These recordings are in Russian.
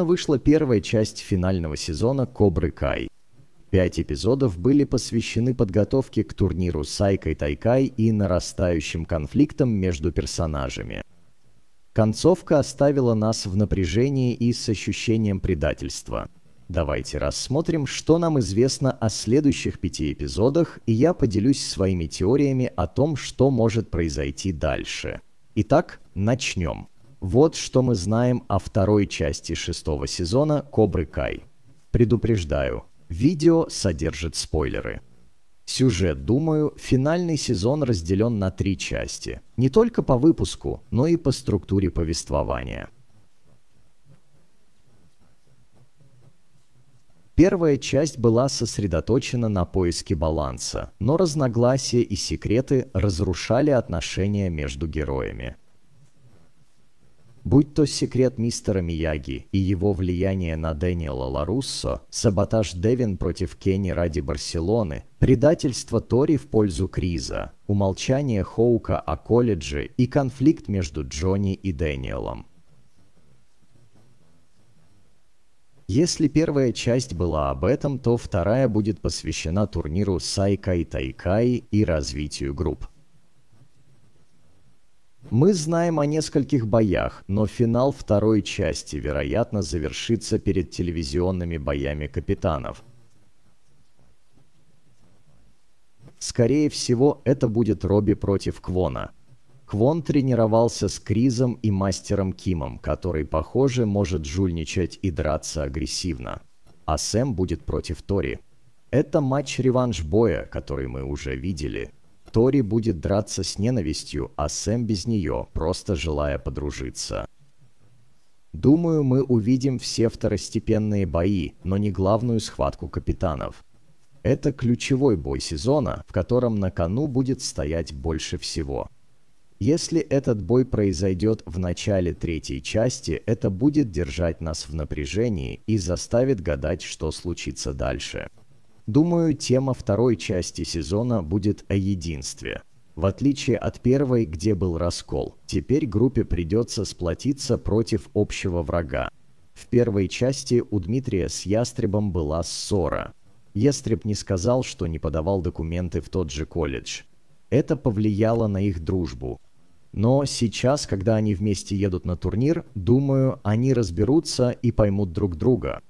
совместно вышла первая часть финального сезона «Кобры Кай». Пять эпизодов были посвящены подготовке к турниру Сайкой Тайкай и нарастающим конфликтам между персонажами. Концовка оставила нас в напряжении и с ощущением предательства. Давайте рассмотрим, что нам известно о следующих пяти эпизодах, и я поделюсь своими теориями о том, что может произойти дальше. Итак, начнем. Вот что мы знаем о второй части шестого сезона «Кобры Кай». Предупреждаю, видео содержит спойлеры. Сюжет, думаю, финальный сезон разделен на три части. Не только по выпуску, но и по структуре повествования. Первая часть была сосредоточена на поиске баланса, но разногласия и секреты разрушали отношения между героями. Будь то секрет мистера Мияги и его влияние на Дэниела Ларуссо, саботаж Девин против Кенни ради Барселоны, предательство Тори в пользу Криза, умолчание Хоука о колледже и конфликт между Джонни и Дэниелом. Если первая часть была об этом, то вторая будет посвящена турниру Сайкай Тайкай и развитию групп. Мы знаем о нескольких боях, но финал второй части, вероятно, завершится перед телевизионными боями капитанов. Скорее всего, это будет Робби против Квона. Квон тренировался с Кризом и Мастером Кимом, который, похоже, может жульничать и драться агрессивно. А Сэм будет против Тори. Это матч-реванш боя, который мы уже видели – Тори будет драться с ненавистью, а Сэм без нее, просто желая подружиться. Думаю, мы увидим все второстепенные бои, но не главную схватку капитанов. Это ключевой бой сезона, в котором на кону будет стоять больше всего. Если этот бой произойдет в начале третьей части, это будет держать нас в напряжении и заставит гадать, что случится дальше. Думаю, тема второй части сезона будет о единстве. В отличие от первой, где был раскол, теперь группе придется сплотиться против общего врага. В первой части у Дмитрия с Ястребом была ссора. Ястреб не сказал, что не подавал документы в тот же колледж. Это повлияло на их дружбу. Но сейчас, когда они вместе едут на турнир, думаю, они разберутся и поймут друг друга.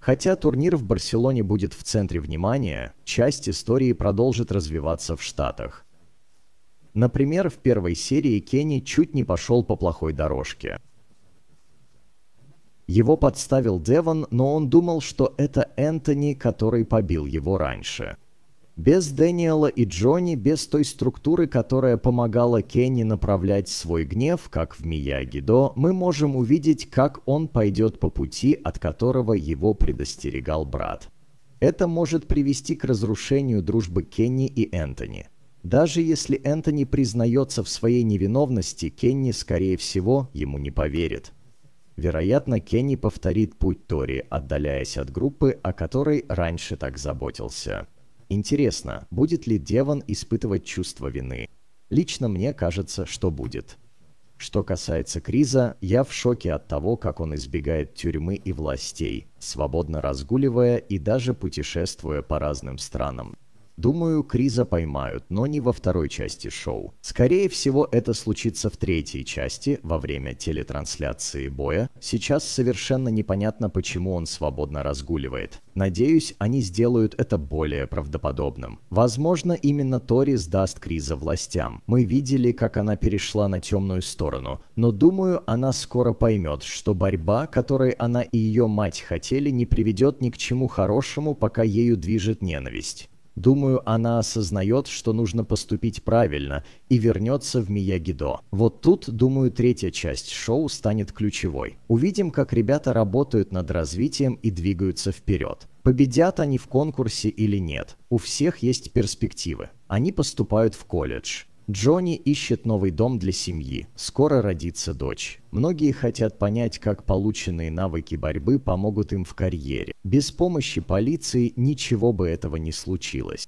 Хотя турнир в Барселоне будет в центре внимания, часть истории продолжит развиваться в Штатах. Например, в первой серии Кенни чуть не пошел по плохой дорожке. Его подставил Девон, но он думал, что это Энтони, который побил его раньше. Без Дэниела и Джонни, без той структуры, которая помогала Кенни направлять свой гнев, как в Миягидо, мы можем увидеть, как он пойдет по пути, от которого его предостерегал брат. Это может привести к разрушению дружбы Кенни и Энтони. Даже если Энтони признается в своей невиновности, Кенни, скорее всего, ему не поверит. Вероятно, Кенни повторит путь Тори, отдаляясь от группы, о которой раньше так заботился. Интересно, будет ли Деван испытывать чувство вины? Лично мне кажется, что будет. Что касается Криза, я в шоке от того, как он избегает тюрьмы и властей, свободно разгуливая и даже путешествуя по разным странам. Думаю, Криза поймают, но не во второй части шоу. Скорее всего, это случится в третьей части, во время телетрансляции боя. Сейчас совершенно непонятно, почему он свободно разгуливает. Надеюсь, они сделают это более правдоподобным. Возможно, именно Тори сдаст Криза властям. Мы видели, как она перешла на темную сторону, но думаю, она скоро поймет, что борьба, которой она и ее мать хотели, не приведет ни к чему хорошему, пока ею движет ненависть. Думаю, она осознает, что нужно поступить правильно, и вернется в Миягидо. Вот тут, думаю, третья часть шоу станет ключевой. Увидим, как ребята работают над развитием и двигаются вперед. Победят они в конкурсе или нет, у всех есть перспективы. Они поступают в колледж. Джонни ищет новый дом для семьи. Скоро родится дочь. Многие хотят понять, как полученные навыки борьбы помогут им в карьере. Без помощи полиции ничего бы этого не случилось.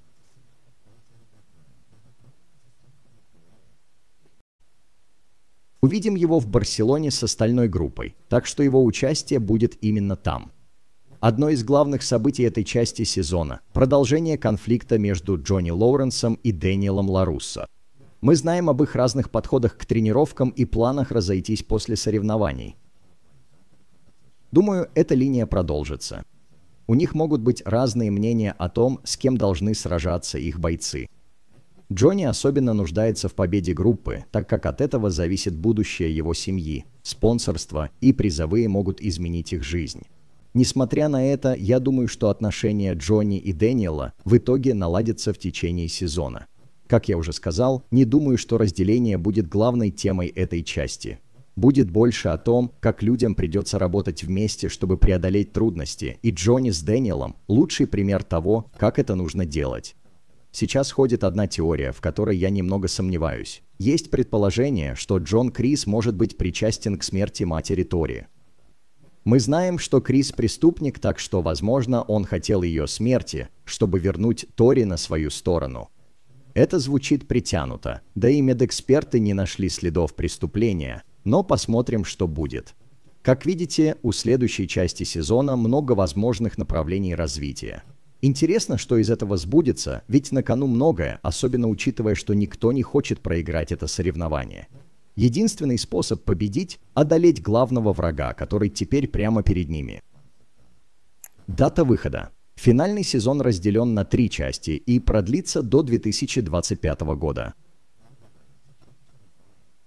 Увидим его в Барселоне с остальной группой, так что его участие будет именно там. Одно из главных событий этой части сезона – продолжение конфликта между Джонни Лоуренсом и Дэниелом Ларуссо. Мы знаем об их разных подходах к тренировкам и планах разойтись после соревнований. Думаю, эта линия продолжится. У них могут быть разные мнения о том, с кем должны сражаться их бойцы. Джонни особенно нуждается в победе группы, так как от этого зависит будущее его семьи, спонсорство и призовые могут изменить их жизнь. Несмотря на это, я думаю, что отношения Джонни и Дэниела в итоге наладятся в течение сезона. Как я уже сказал, не думаю, что разделение будет главной темой этой части. Будет больше о том, как людям придется работать вместе, чтобы преодолеть трудности, и Джонни с Дэниелом – лучший пример того, как это нужно делать. Сейчас ходит одна теория, в которой я немного сомневаюсь. Есть предположение, что Джон Крис может быть причастен к смерти матери Тори. Мы знаем, что Крис преступник, так что, возможно, он хотел ее смерти, чтобы вернуть Тори на свою сторону. Это звучит притянуто, да и медэксперты не нашли следов преступления, но посмотрим, что будет. Как видите, у следующей части сезона много возможных направлений развития. Интересно, что из этого сбудется, ведь на кону многое, особенно учитывая, что никто не хочет проиграть это соревнование. Единственный способ победить – одолеть главного врага, который теперь прямо перед ними. Дата выхода Финальный сезон разделен на три части и продлится до 2025 года.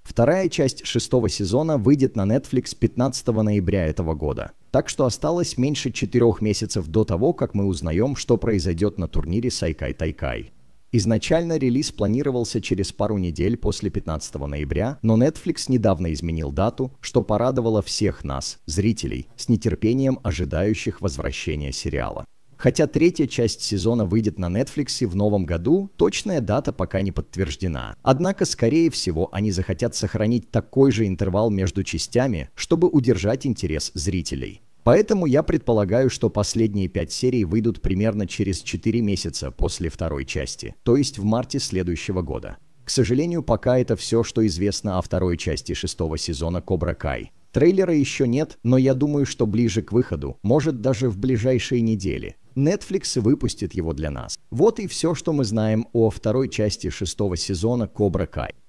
Вторая часть шестого сезона выйдет на Netflix 15 ноября этого года. Так что осталось меньше четырех месяцев до того, как мы узнаем, что произойдет на турнире Сайкай Тайкай. Изначально релиз планировался через пару недель после 15 ноября, но Netflix недавно изменил дату, что порадовало всех нас, зрителей, с нетерпением ожидающих возвращения сериала. Хотя третья часть сезона выйдет на Netflix в новом году, точная дата пока не подтверждена. Однако, скорее всего, они захотят сохранить такой же интервал между частями, чтобы удержать интерес зрителей. Поэтому я предполагаю, что последние пять серий выйдут примерно через 4 месяца после второй части, то есть в марте следующего года. К сожалению, пока это все, что известно о второй части шестого сезона «Кобра Кай». Трейлера еще нет, но я думаю, что ближе к выходу, может даже в ближайшие недели, Netflix выпустит его для нас. Вот и все, что мы знаем о второй части шестого сезона «Кобра Кай».